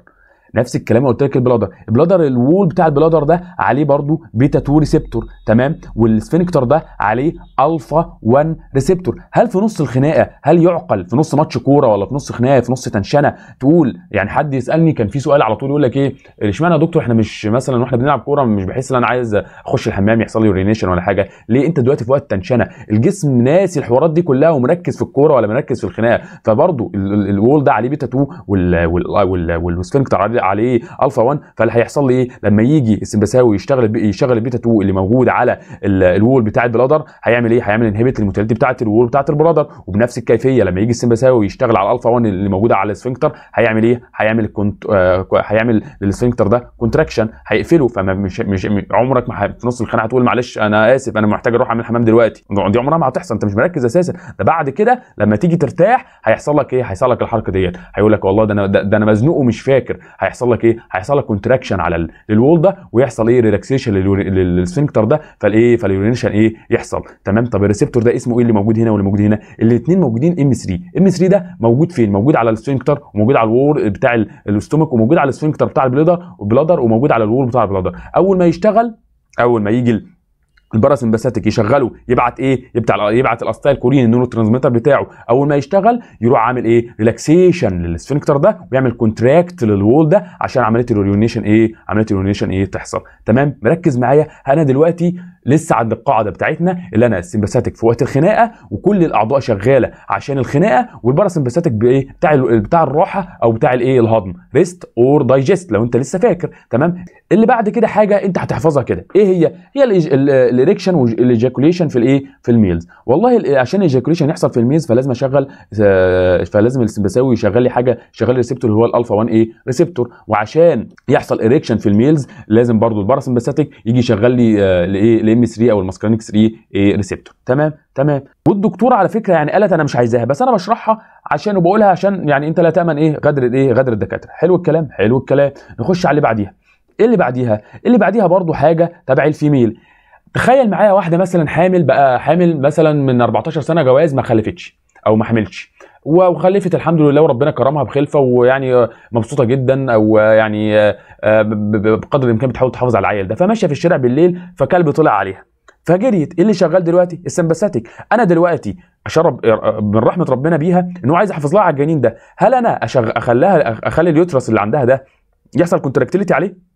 نفس الكلام قلت لك البلادر البلادر الوول بتاع البلادر ده عليه برضو بيتا 2 ريسبتور تمام والسفنكتر ده عليه الفا 1 ريسبتور هل في نص الخناقه هل يعقل في نص ماتش كوره ولا في نص خناقه في نص تنشنه تقول يعني حد يسالني كان في سؤال على طول يقول لك ايه اشمعنى يا دكتور احنا مش مثلا واحنا بنلعب كوره مش بحس ان انا عايز اخش الحمام يحصل لي اورينيشن ولا حاجه ليه انت دلوقتي في وقت تنشنه الجسم ناسي الحوارات دي كلها ومركز في الكوره ولا مركز في الخناقه فبرضو الوول ده عليه بيتا 2 والسفنكتر عليه عليه الفا 1 فاللي هيحصل لي ايه لما يجي السمباساوي يشتغل يشتغل البيتا 2 اللي موجود على الوول بتاع البلادر هيعمل ايه هيعمل انهبيت للموتيلتي بتاعه الوول بتاعه البلادر وبنفس الكيفيه لما يجي السمباساوي يشتغل على الفا 1 اللي موجوده على السفنكتر هيعمل ايه هيعمل كنت آه هيعمل للسفنكتر ده كونتراكشن هيقفله فما مش, مش عمرك ما في نص الخناقه هتقول معلش انا اسف انا محتاج اروح اعمل حمام دلوقتي دي عمرها ما هتحصل انت مش مركز اساسا ده بعد كده لما تيجي ترتاح هيحصل لك ايه هيحصل لك الحركه ديت هيقول لك والله ده انا ده, ده انا مزنوق ومش فاكر هيحصل لك ايه هيحصل لك كونتراكشن على الوول ده ويحصل ايه ريلاكسيشن للسفنكتر ده فالايه فاليورينيشن ايه يحصل تمام طب الريسبتور ده اسمه ايه اللي موجود هنا واللي موجود هنا الاثنين موجودين ام 3 ام 3 ده موجود فين موجود على السفنكتر وموجود على الوول بتاع الاستومك وموجود على السفنكتر بتاع البلادر وموجود على الوول بتاع البلادر اول ما يشتغل اول ما يجي الباراسمباثيتيك يشغله يبعت ايه يبعت يبعت كورين النيورو ترانسميتر بتاعه اول ما يشتغل يروح عامل ايه ريلاكسيشن للسفنكتر ده ويعمل كونتراكت للوول ده عشان عمليه الريونيشن ايه عمليه الريونيشن ايه تحصل تمام مركز معايا انا دلوقتي لسه عند القاعده بتاعتنا اللي انا السمباثيك في وقت الخناقه وكل الاعضاء شغاله عشان الخناقه والباراسمباثيك بايه بتاع بتاع الراحه او بتاع الايه الهضم ريست اور دايجست لو انت لسه فاكر تمام اللي بعد كده حاجه انت هتحفظها كده ايه هي هي الاريكشن والايجاكوليشن في الايه في الميلز والله عشان الايجاكوليشن يحصل في الميلز فلازم اشغل آه، فلازم السمباثاوي يشغل لي حاجه شغال ريسبتور هو الالفا 1 ايه ريسبتور وعشان يحصل اريكشن في الميلز لازم برضو الباراسمباثيك يجي يشغل لي الايه آه، الام 3 او الماسكرينيك 3 ايه ريسبتور تمام تمام والدكتوره على فكره يعني قالت انا مش عايزاها بس انا بشرحها عشان وبقولها عشان يعني انت لا تامن ايه غدر ايه غدر الدكاتره حلو الكلام حلو الكلام نخش على اللي بعديها ايه اللي بعديها إيه اللي بعديها برضو حاجه تبع الفيميل تخيل معايا واحده مثلا حامل بقى حامل مثلا من 14 سنه جواز ما خلفتش او ما حملتش وخلفت الحمد لله وربنا كرمها بخلفه ويعني مبسوطه جدا او يعني آه، بقدر الامكان بتحاول تحافظ على العيل ده فماشيه في الشارع بالليل فكلب طلع عليها فجريت إيه اللي شغال دلوقتي السمباساتيك انا دلوقتي اشرب آه، من رحمه ربنا بيها ان هو عايز احافظ لها على الجنين ده هل انا اخليها اخلي اليوترس اللي عندها ده يحصل كونتراكتيليتي عليه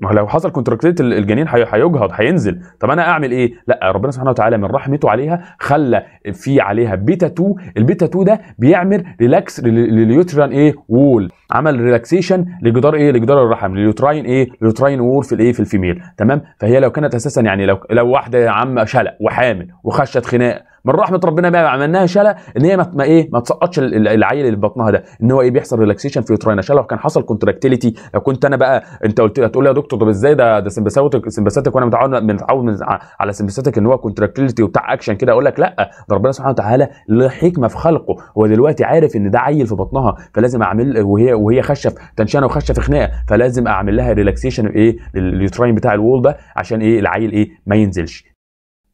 ما هو لو حصل كونتراكتيت الجنين هيجهض هينزل طب انا اعمل ايه لا ربنا سبحانه وتعالى من رحمته عليها خلى في عليها بيتا 2 البيتا 2 ده بيعمل ريلاكس لليوتريان ايه وول عمل ريلاكسيشن لجدار ايه لجدار الرحم لليوتراين ايه لليوتراين وول في الايه في الفيميل تمام فهي لو كانت اساسا يعني لو لو واحده يا عم شلق وحامل وخشت خناقه من رحمه ربنا ما عملناها شلا ان هي ما ايه ما تسقطش العيل اللي بطنها ده ان هو ايه بيحصل ريلاكسيشن في يوتراين عشان لو كان حصل كونتراكتيليتي لو كنت انا بقى انت قلت هتقول لي يا دكتور طب ازاي ده ده سمبساتك سمبساتك وانا متعود متعود على سمبساتك ان هو كونتراكتيليتي وبتاع اكشن كده اقول لك لا ده ربنا سبحانه وتعالى له حكمه في خلقه هو دلوقتي عارف ان ده عيل في بطنها فلازم اعمل وهي وهي خشه في وخشف وخشه في خناقه فلازم اعمل لها ريلاكسيشن ايه لليوتراين بتاع الوول ده عشان ايه العيل ايه ما ينزلش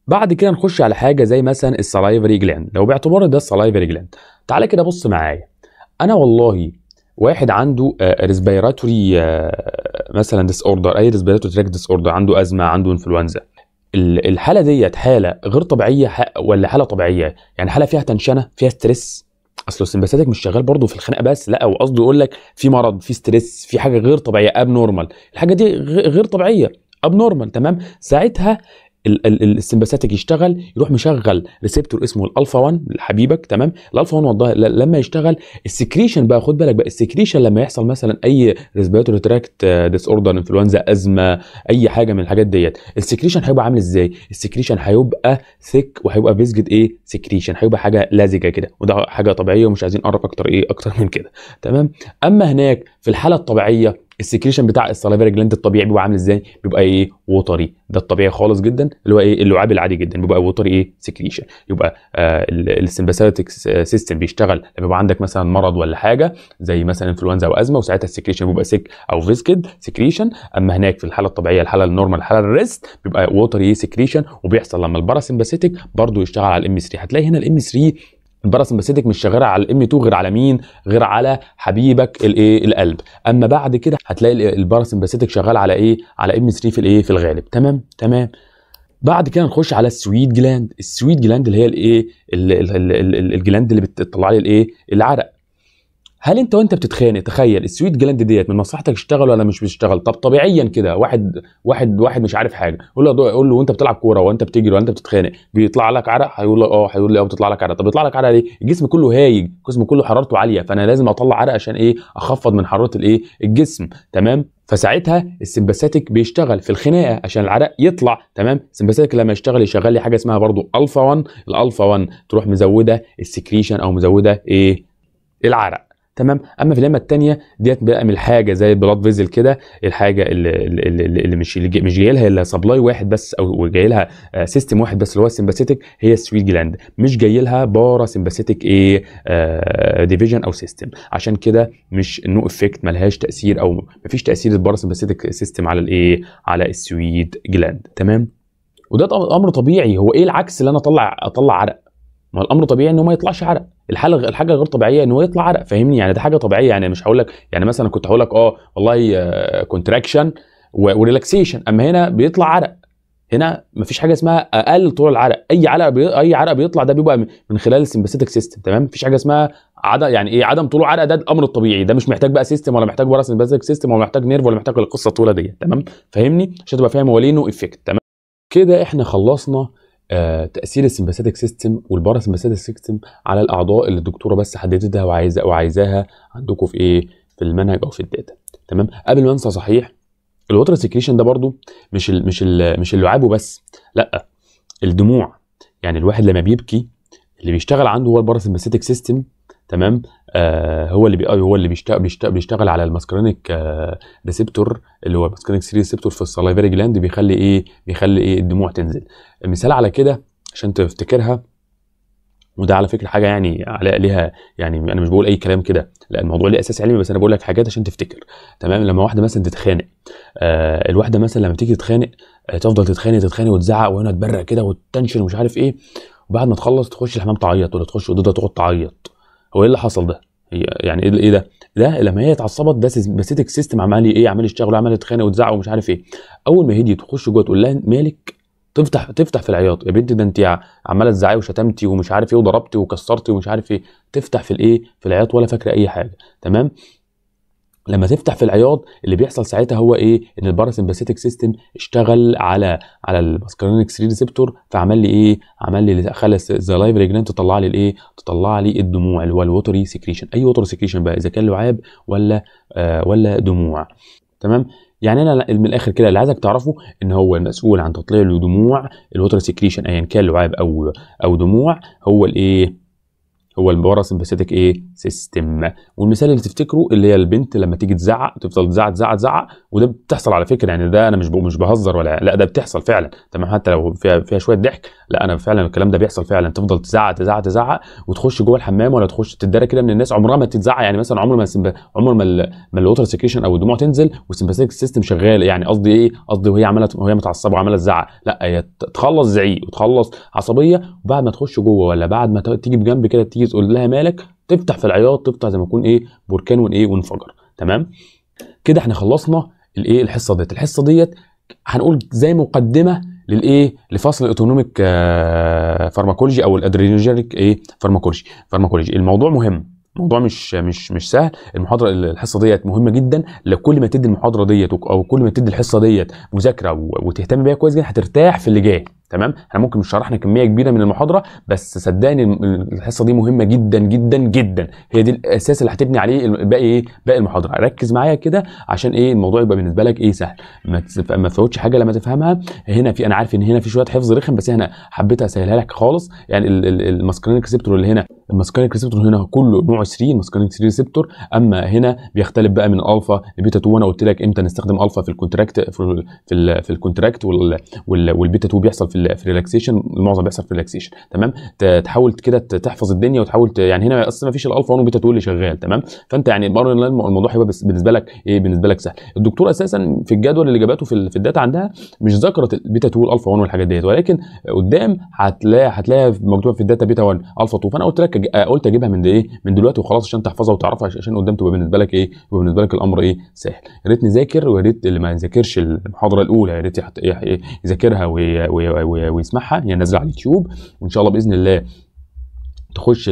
بعد كده نخش على حاجه زي مثلا السلايفري جلاند لو باعتبار ده السلايفري جلاند تعالى كده بص معايا انا والله واحد عنده آه، ريسبيراتوري آه، مثلا ديس اوردر اي ريسبيراتوري تراك ديس اوردر عنده ازمه عنده انفلونزا الحاله ديت حاله غير طبيعيه ولا حاله طبيعيه يعني حاله فيها تنشنه فيها ستريس اصل السمباثيتك مش شغال برضه في الخناقه بس لا وقصده يقول لك في مرض في ستريس في حاجه غير طبيعيه اب نورمال الحاجه دي غير طبيعيه اب نورمال تمام ساعتها السمباثاتك يشتغل يروح مشغل ريسبتور اسمه الالفا 1 لحبيبك تمام الالفا 1 والله لما يشتغل السكريشن بقى خد بالك بقى السكريشن لما يحصل مثلا اي ريسبيراتوري تراكت ديس اوردر انفلونزا ازمه اي حاجه من الحاجات ديت السكريشن هيبقى عامل ازاي السكريشن هيبقى ثيك وهيبقى فيسجد ايه سكريشن هيبقى حاجه لزجه كده وده حاجه طبيعيه ومش عايزين نقرب اكتر ايه اكتر من كده تمام اما هناك في الحاله الطبيعيه السكريشن بتاع السلايفري جلاند الطبيعي بيبقى عامل ازاي بيبقى ايه وتري ده الطبيعي خالص جدا اللي هو ايه اللعاب العادي جدا بيبقى وتري ايه سكريشن يبقى آه السمباثيتك سيستم آه، بيشتغل لما بيبقى عندك مثلا مرض ولا حاجه زي مثلا انفلونزا او ازمه وساعتها السكريشن بيبقى سك او فيسكد سكريشن اما هناك في الحاله الطبيعيه الحاله النورمال الحاله الريست بيبقى وتري ايه سكريشن وبيحصل لما سمباثيتك برضه يشتغل على الام 3 هتلاقي هنا الام 3 البرس بسيتك مش شغاله على الام 2 غير على مين غير على حبيبك الايه القلب اما بعد كده هتلاقي البرس بسيتك شغال على ايه على ام 3 في الايه في الغالب تمام تمام بعد كده نخش على السويت جلاند السويت جلاند اللي هي الايه الجلاند اللي بتطلع لي الايه العرق هل انت وانت بتتخانق تخيل السويت جلاند ديت من مصلحتك تشتغل ولا مش بتشتغل طب طبيعيا كده واحد واحد واحد مش عارف حاجه قول له قول له وانت بتلعب كوره وانت بتجري وانت بتتخانق بيطلع لك عرق هيقول لك اه هيقول لي اه بتطلع لك عرق طب بيطلع لك عرق ليه الجسم كله هايج الجسم كله حرارته عاليه فانا لازم اطلع عرق عشان ايه اخفض من حراره الايه الجسم تمام فساعتها السمباثيك بيشتغل في الخناقه عشان العرق يطلع تمام السمباثيك لما يشتغل يشغل لي حاجه اسمها برضو الفا 1 الالفا 1 تروح مزوده السكريشن او مزوده ايه العرق تمام اما في اللمه الثانيه ديت بقى من الحاجه زي البلاد فيزل كده الحاجه اللي, اللي, اللي مش اللي مش جاي لها الا سبلاي واحد بس او جاي لها سيستم آه، واحد بس اللي هو السمباثيتك هي السويت جلاند مش جاي لها بارا سمباثيتك ايه ديفيجن او سيستم عشان كده مش نو افكت ملهاش تاثير او مفيش تاثير البارا سمباثيتك سيستم على الايه على السويت جلاند تمام وده امر طبيعي هو ايه العكس اللي انا اطلع اطلع عرق ما الامر طبيعي انه ما يطلعش عرق الحاله الحاجه غير طبيعيه ان هو يطلع عرق فاهمني يعني ده حاجه طبيعيه يعني مش هقول لك يعني مثلا كنت هقول لك اه والله كونتراكشن آه، وريلاكسيشن اما هنا بيطلع عرق هنا مفيش حاجه اسمها اقل طول العرق اي عرق بي... اي عرق بيطلع ده بيبقى من خلال السمباثيتك سيستم تمام مفيش حاجه اسمها عدم يعني ايه عدم طول عرق ده الامر الطبيعي ده مش محتاج بقى سيستم ولا محتاج براس سمباثيتك سيستم ولا محتاج نيرف ولا محتاج القصه الطويله دي تمام فاهمني عشان تبقى فاهم هو ليه نو افكت تمام كده احنا خلصنا آه، تاثير السمباثيتك سيستم والباراسمباثيتك سيستم على الاعضاء اللي الدكتوره بس حددتها وعايزه وعايزاها عندكم في ايه في المنهج او في الداتا تمام قبل ما انسى صحيح الوتر سيكريشن ده برضو مش ال مش ال مش اللعاب وبس لا الدموع يعني الواحد لما بيبكي اللي بيشتغل عنده هو الباراسمباثيتك سيستم تمام آه هو اللي آه، هو اللي بيشتغل بيشتغل, بيشتغل على الماسكرينيك آه ريسبتور اللي هو الماسكرينيك 3 ريسبتور في السلايفري جلاند بيخلي ايه بيخلي ايه الدموع تنزل مثال على كده عشان تفتكرها وده على فكره حاجه يعني على ليها يعني انا مش بقول اي كلام كده لا الموضوع ليه اساس علمي بس انا بقول لك حاجات عشان تفتكر تمام لما واحده مثلا تتخانق آه الواحده مثلا لما تيجي تتخانق آه تفضل تتخانق تتخانق وتزعق وهنا تبرق كده وتنشن ومش عارف ايه وبعد ما تخلص تخش الحمام تعيط ولا تخش اوضتها تقعد تعيط هو ايه اللي حصل ده؟ يعني ايه ده؟ إيه ده لما هي اتعصبت ده باسيتك سيستم عمال ايه عمال يشتغل عمال يتخانق وتزعق ومش عارف ايه اول ما هدي تخش جوه تقول لها مالك تفتح تفتح في العياط يا بنتي ده انت عماله تزعقي وشتمتي ومش عارف ايه وضربتي وكسرتي ومش عارف ايه تفتح في الايه في العياط ولا فاكره اي حاجه تمام لما تفتح في العياض اللي بيحصل ساعتها هو ايه ان الباراسمباثيتك سيستم اشتغل على على الباسكالينيك 3 ريسبتور فعمل لي ايه عمل لي خلى الزلايف ريجنان تطلع لي الايه تطلع لي الدموع اللي هو الوتري سكريشن اي ووتر سكريشن بقى اذا كان لعاب ولا آه ولا دموع تمام يعني انا من الاخر كده اللي عايزك تعرفه ان هو المسؤول عن تطلع له دموع الوتر سكريشن ايا كان لعاب او او دموع هو الايه هو البارا سمباثيتك ايه سيستم والمثال اللي تفتكره اللي هي البنت لما تيجي تزعق تفضل تزعق تزعق تزعق وده بتحصل على فكره يعني ده انا مش مش بهزر ولا لا ده بتحصل فعلا تمام حتى لو فيها فيها شويه ضحك لا انا فعلا الكلام ده بيحصل فعلا تفضل تزعق تزعق تزعق وتخش جوه الحمام ولا تخش تتدرى كده من الناس عمرها ما تتزعق يعني مثلا عمر ما سمب... عمر ما ال... ما الوتر سيكريشن او الدموع تنزل والسمباثيتك سيستم شغال يعني قصدي ايه قصدي وهي عماله وهي متعصبه وعماله تزعق لا هي تخلص زعيق وتخلص عصبيه وبعد ما تخش جوه ولا بعد ما تيجي بجنب كده تيجي تقول لها مالك تفتح في العياط تفتح زي ما يكون ايه بركان وايه وانفجر تمام كده احنا خلصنا الايه الحصه ديت الحصه ديت هنقول زي مقدمه للايه لفصل الاوتونوميك آه، فارماكولوجي او الادرينوجينيك ايه فارماكولوجي فارماكولوجي الموضوع مهم الموضوع مش مش مش سهل المحاضره الحصه ديت مهمه جدا لو كل ما تدي المحاضره ديت او كل ما تدي الحصه ديت مذاكره وتهتم بيها كويس جدا هترتاح في اللي جاي تمام احنا ممكن مش شرحنا كميه كبيره من المحاضره بس صدقني الحصه دي مهمه جدا جدا جدا هي دي الاساس اللي هتبني عليه باقي ايه باقي المحاضره ركز معايا كده عشان ايه الموضوع يبقى بالنسبه لك ايه سهل ما ما تفوتش حاجه لما تفهمها هنا في انا عارف ان هنا في شويه حفظ رخم بس هنا حبيت اسهلها لك خالص يعني الماسكلين ريسبتور اللي هنا الماسكلين ريسبتور هنا كله نوع 3 3 ريسبتور اما هنا بيختلف بقى من الفا لبيتا 2 وانا قلت لك امتى نستخدم الفا في الكونتراكت في الـ في الكونتراكت والبيتا 2 بيحصل في في ريلاكسيشن الريلاكسيشن المعظم بيحصل في الريلاكسيشن تمام تحاول كده تحفظ الدنيا وتحاول يعني هنا اصل ما فيش الالفا 1 وبيتا تقول لي شغال تمام فانت يعني الموضوع هيبقى بالنسبه لك ايه بالنسبه لك سهل الدكتور اساسا في الجدول اللي جابته في, في الداتا عندها مش ذكرت البيتا 2 الفا 1 والحاجات ديت ولكن قدام هتلاقي هتلاقيها مكتوبه في الداتا بيتا 1 الفا 2 فانا قلت لك آه، قلت اجيبها من ايه من دلوقتي وخلاص عشان تحفظها وتعرفها عشان قدام تبقى بالنسبه لك ايه وبالنسبه لك الامر ايه سهل يا ريت نذاكر ويا ريت اللي ما يذاكرش المحاضره الاولى يا ريت يذاكرها ويسمعها نازله على اليوتيوب وان شاء الله باذن الله تخش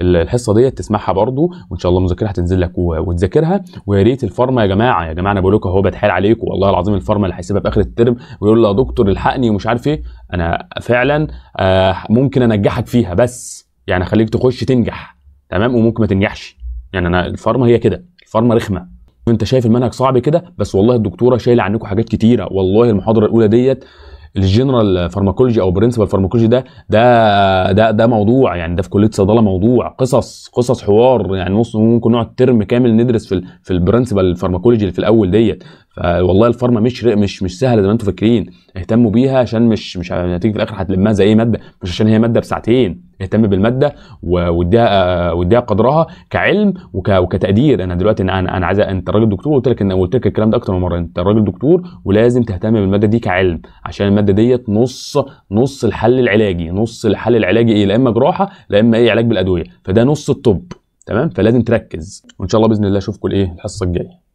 الحصه ديت تسمعها برضو وان شاء الله مذاكرها هتنزل لك وتذاكرها ويا ريت الفارما يا جماعه يا جماعه انا بقول لكم اهو بتحايل عليكم والله العظيم الفارما اللي هيسيبها في اخر الترم ويقول يا دكتور الحقني ومش عارف ايه انا فعلا آه ممكن انجحك فيها بس يعني اخليك تخش تنجح تمام وممكن ما تنجحش يعني انا الفارما هي كده الفارما رخمه انت شايف المنهج صعب كده بس والله الدكتوره شايله عنكم حاجات كتيره والله المحاضره الاولى ديت الجنرال فارماكولوجي او برنسبل فارماكولوجي ده ده ده ده موضوع يعني ده في كليه صيدله موضوع قصص قصص حوار يعني ممكن نقعد ترم كامل ندرس في في البرنسبل فارماكولوجي اللي في الاول ديت فوالله الفارما مش مش مش سهله زي ما انتم فاكرين اهتموا بيها عشان مش مش هتيجي في الاخر هتلمها زي اي ماده مش عشان هي ماده بساعتين اهتم بالماده واديها آه، واديها قدرها كعلم وك... وكتقدير انا دلوقتي انا انا عايز انت راجل دكتور قلت لك ان قلت لك الكلام ده اكتر من مره انت راجل دكتور ولازم تهتم بالماده دي كعلم عشان الماده ديت نص نص الحل العلاجي نص الحل العلاجي ايه لا اما جراحه لا اما ايه علاج بالادويه فده نص الطب تمام فلازم تركز وان شاء الله باذن الله اشوفكم الايه الحصه الجايه